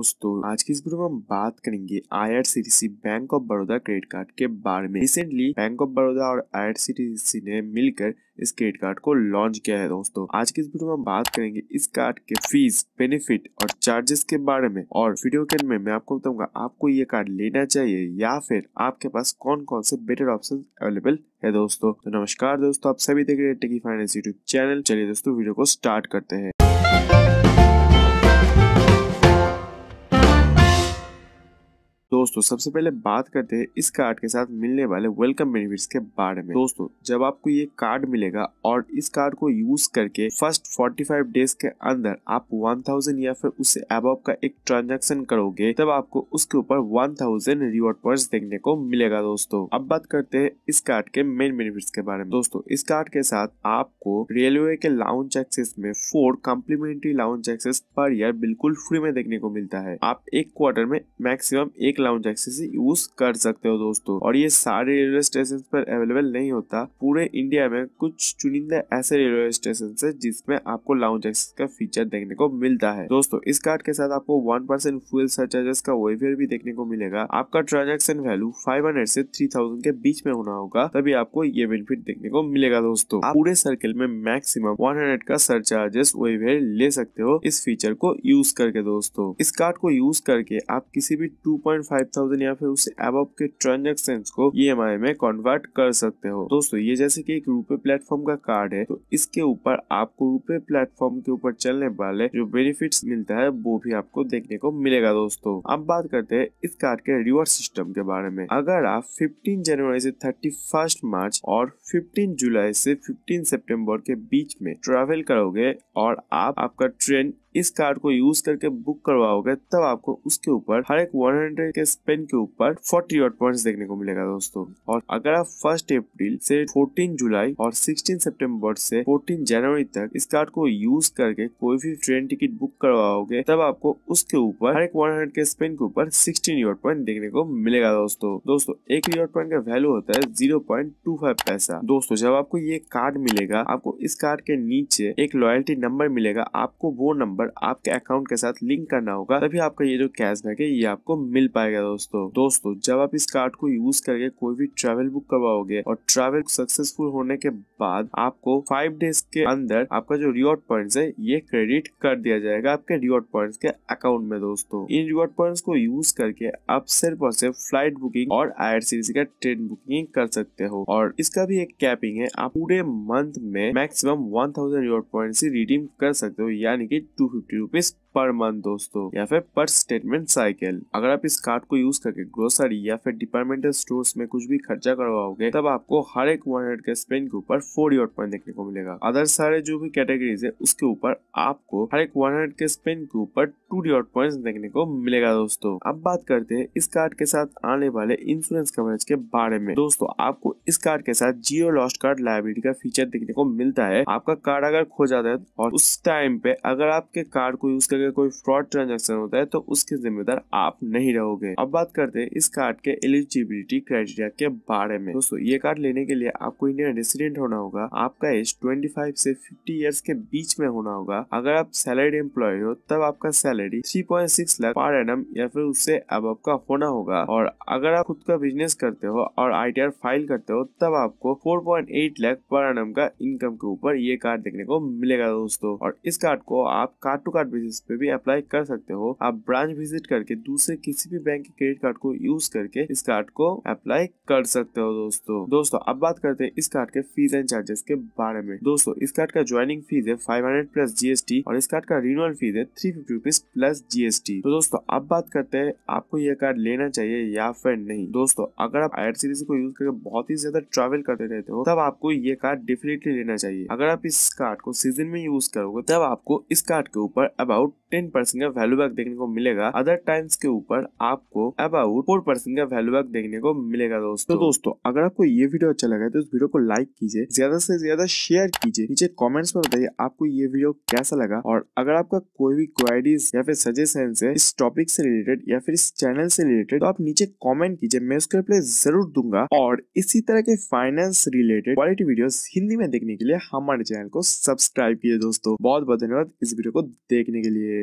दोस्तों आज की इस वीडियो में हम बात करेंगे सी bank of Baroda credit card के बारे में रिसेंटली बैंक ऑफ बड़ौदा और सी ने मिलकर इस क्रेडिट कार्ड को लॉन्च किया है दोस्तों आज की इस वीडियो में हम बात करेंगे इस कार्ड के फीस बेनिफिट और चार्जेस के बारे में और वीडियो के में मैं आपको बताऊंगा आपको ये कार्ड लेना चाहिए या फिर आपके पास कौन कौन से बेटर ऑप्शन अवेलेबल है दोस्तों तो नमस्कार दोस्तों आप सभी देख रहे हैं टेकी फाइनेंस यूट्यूब चैनल चलिए दोस्तों वीडियो को स्टार्ट करते हैं दोस्तों सबसे पहले बात करते हैं इस कार्ड के साथ मिलने वाले वेलकम बेनिफिट्स के बारे में दोस्तों जब आपको ये कार्ड मिलेगा और इस कार्ड को यूज करके फर्स्ट 45 डेज के अंदर आप 1000 या फिर उससे अब का एक ट्रांजेक्शन करोगे तब आपको उसके ऊपर 1000 रिवॉर्ड पर्स देखने को मिलेगा दोस्तों अब बात करते हैं इस कार्ड के मेन बेनिफिट के बारे में दोस्तों इस कार्ड के साथ आपको रेलवे के लाउंज एक्सेस में four complimentary lounge access per year बिल्कुल फ्री में देखने को मिलता है आप एक क्वार्टर में मैक्सिमम एक लाउंज ऑब्जेक्ट से यूज कर सकते हो दोस्तों और ये सारे रेलवे स्टेशन पर अवेलेबल नहीं होता पूरे इंडिया में कुछ चुनिंदा ऐसे रेलवे स्टेशन है जिसमें आपको लाउंज एक्सेस का फीचर देखने को मिलता है दोस्तों इस कार्ड के साथ आपको वन परसेंट फ्यूल सरचार्जेस का वेफेयर भी देखने को मिलेगा आपका ट्रांजेक्शन वैल्यू फाइव से थ्री के बीच में होना होगा तभी आपको ये बेनिफिट देखने को मिलेगा दोस्तों आप पूरे सर्किल में मैक्सिमम 100 का सरचार्जेस वेफेयर ले सकते हो इस फीचर को यूज करके दोस्तों इस कार्ड को यूज करके आप किसी भी 2.5 5000 या फिर उससे अब के ट्रांजेक्शन को ई e में कन्वर्ट कर सकते हो दोस्तों ये जैसे की एक रूपे प्लेटफॉर्म का कार्ड है तो इसके ऊपर आपको रूपे प्लेटफॉर्म के ऊपर चलने वाले जो बेनिफिट मिलता है वो भी आपको देखने को मिलेगा दोस्तों अब बात करते हैं इस कार्ड के रिवॉर्ड सिस्टम के बारे में अगर आप 15 जनवरी से 31 मार्च और 15 जुलाई से 15 सितंबर के बीच में ट्रैवल करोगे और आप आपका ट्रेन इस कार्ड को यूज करके बुक करवाओगे तब आपको उसके ऊपर हर एक 100 के स्पेन के ऊपर 40 ऑट पॉइंट्स देखने को मिलेगा दोस्तों और अगर आप फर्स्ट अप्रैल से 14 जुलाई और 16 सितंबर से 14 जनवरी तक इस कार्ड को यूज करके कोई भी ट्रेन टिकट बुक करवाओगे तब आपको उसके ऊपर हर एक हंड्रेड के स्पेन के ऊपर सिक्सटीन रिवॉर्ड पॉइंट देखने को मिलेगा दोस्तों दोस्तों एक रिवॉर्ड पॉइंट का वैल्यू होता है जीरो पैसा दोस्तों जब आपको ये कार्ड मिलेगा आपको इस कार्ड के नीचे एक लॉयल्टी नंबर मिलेगा आपको वो नंबर नंबर आपके अकाउंट के साथ लिंक करना होगा तभी आपका ये जो कैशबैक है ये आपको मिल पाएगा दोस्तों दोस्तों जब आप इस कार्ड को यूज करके कोई भी ट्रेवल बुक करवाओगे और ट्रेवल सक्सेसफुल होने के बाद आपको फाइव डेज के अंदर आपका जो रिवॉर्ड पॉइंट है ये क्रेडिट कर दिया जाएगा आपके रिवॉर्ड पॉइंट के अकाउंट में दोस्तों इन रिवॉर्ड पॉइंट को यूज करके आप सिर्फ और सिर्फ फ्लाइट बुकिंग और आईआरसीटीसी का ट्रेन बुकिंग कर सकते हो और इसका भी एक कैपिंग है आप पूरे मंथ में maximum one thousand reward point redeem कर सकते हो यानी कि two who do basic per month दोस्तों या फिर पर स्टेटमेंट साइकिल अगर आप इस कार्ड को यूज करके ग्रोसरी या फिर डिपार्टमेंटल स्टोर में कुछ भी खर्चा करवाओगे तब आपको हर एक वन हंड्रेड के स्पेंड के ऊपर फोर यूट पॉइंट देखने को मिलेगा अदर सारे जो भी कैटेगरीज है उसके ऊपर आपको हर एक वन हंड्रेड के स्पेंड के ऊपर टू डॉट पॉइंट देखने को मिलेगा दोस्तों अब बात करते हैं इस कार्ड के साथ आने वाले इंश्योरेंस कवरेज के बारे में दोस्तों आपको इस कार्ड के साथ जियो लॉस्ट कार्ड लाइब्रेरी का फीचर देखने को मिलता है आपका कार्ड अगर खो जाता है और उस टाइम पे अगर आपके कार्ड को यूज कर अगर कोई फ्रॉड ट्रांजेक्शन होता है तो उसके जिम्मेदार आप नहीं रहोगे अब बात करते हैं इस कार्ड के एलिजिबिलिटी क्राइटेरिया के बारे में दोस्तों ये कार्ड लेने के लिए आपको इंडियन रेसिडेंट होना होगा आपका एज फाइव से फिफ्टी ईयर्स के बीच में होना होगा अगर आप सैलरी एम्प्लॉय हो तब आपका salary three point six lakh per annum या फिर उससे अब आपका होना होगा और अगर आप खुद का बिजनेस करते हो और आई टी आर फाइल करते हो तब आपको four point eight lakh per annum का इनकम के ऊपर ये कार्ड देखने को मिलेगा दोस्तों और इस कार्ड को आप कार्ड टू कार्ड बेसिस पे भी अप्लाई कर सकते हो आप ब्रांच विजिट करके दूसरे किसी भी बैंक के क्रेडिट कार्ड को यूज करके इस कार्ड को अप्लाई कर सकते हो दोस्तों दोस्तों अब बात करते हैं इस कार्ड के फीस एंड चार्जेस के बारे में दोस्तों इस कार्ड का ज्वाइनिंग फीस है फाइव हंड्रेड प्लस जीएसटी और इस कार्ड का रिन्यूअल फीस है three fifty rupees plus GST तो दोस्तों अब बात करते हैं आपको यह कार्ड लेना चाहिए या फिर नहीं दोस्तों अगर आप सीरीज को यूज करके बहुत ही ज्यादा ट्रेवल करते रहते हो तब आपको ये कार्ड डेफिनेटली लेना चाहिए अगर आप इस कार्ड को सीजन में यूज करोगे तब आपको इस कार्ड के ऊपर अबाउट टेन परसेंट का वैल्यू बैक देखने को मिलेगा अदर टाइम्स के ऊपर आपको अबाउट फोर परसेंट का वैल्यू बैक देखने को मिलेगा दोस्तों तो दोस्तों अगर आपको ये वीडियो अच्छा लगा तो इस वीडियो को लाइक कीजिए ज्यादा से ज्यादा शेयर कीजिए नीचे कॉमेंट्स में बताइए आपको ये वीडियो कैसा लगा और अगर आपका कोई भी क्वारीज या फिर सजेशन है इस टॉपिक से रिलेटेड या फिर इस चैनल से रिलेटेड तो आप नीचे कॉमेंट कीजिए मैं उसके रिप्लाई जरूर दूंगा और इसी तरह के finance related quality video Hindi में देखने के लिए हमारे चैनल को सब्सक्राइब किए दोस्तों बहुत बहुत धन्यवाद इस वीडियो को देखने के लिए